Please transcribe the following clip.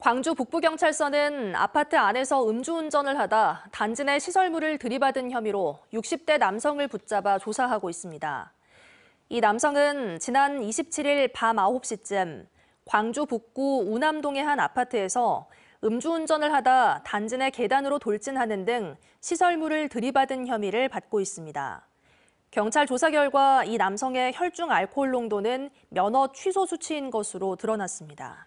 광주 북부경찰서는 아파트 안에서 음주운전을 하다 단지 내 시설물을 들이받은 혐의로 60대 남성을 붙잡아 조사하고 있습니다. 이 남성은 지난 27일 밤 9시쯤 광주 북구 우남동의 한 아파트에서 음주운전을 하다 단지 내 계단으로 돌진하는 등 시설물을 들이받은 혐의를 받고 있습니다. 경찰 조사 결과 이 남성의 혈중 알코올 농도는 면허 취소 수치인 것으로 드러났습니다.